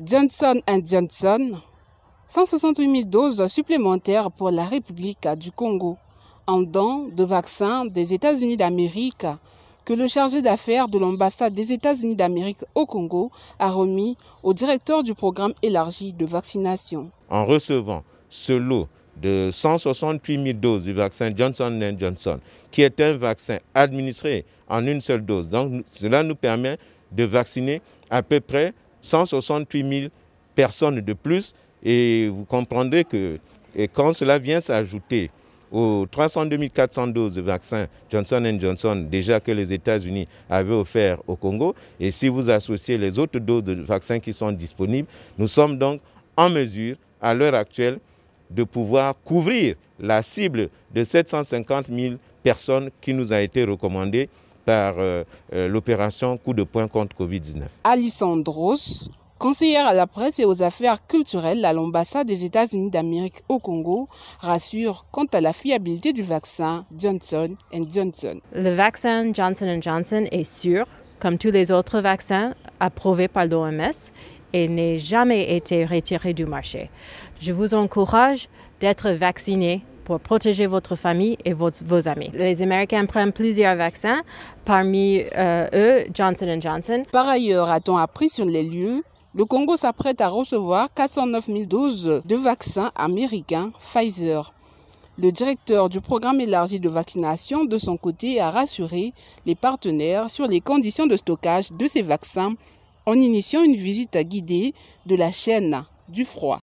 Johnson Johnson, 168 000 doses supplémentaires pour la République du Congo, en dons de vaccins des États-Unis d'Amérique que le chargé d'affaires de l'ambassade des États-Unis d'Amérique au Congo a remis au directeur du programme élargi de vaccination. En recevant ce lot de 168 000 doses du vaccin Johnson Johnson, qui est un vaccin administré en une seule dose, donc cela nous permet de vacciner à peu près 168 000 personnes de plus. Et vous comprendrez que quand cela vient s'ajouter aux 302 400 doses de vaccins Johnson Johnson déjà que les États-Unis avaient offert au Congo, et si vous associez les autres doses de vaccins qui sont disponibles, nous sommes donc en mesure, à l'heure actuelle, de pouvoir couvrir la cible de 750 000 personnes qui nous a été recommandée par euh, euh, l'opération coup de poing contre Covid-19. Alissandros, conseillère à la presse et aux affaires culturelles à l'ambassade des États-Unis d'Amérique au Congo, rassure quant à la fiabilité du vaccin Johnson Johnson. Le vaccin Johnson Johnson est sûr, comme tous les autres vaccins approuvés par l'OMS et n'est jamais été retiré du marché. Je vous encourage d'être vacciné pour protéger votre famille et vos, amis. Les Américains prennent plusieurs vaccins, parmi euh, eux Johnson Johnson. Par ailleurs, a-t-on appris sur les lieux le Congo s'apprête à recevoir 409 000 doses de vaccins américains Pfizer. Le directeur du programme élargi de vaccination, de son côté, a rassuré les partenaires sur les conditions de stockage de ces vaccins en initiant une visite guidée de la chaîne du froid.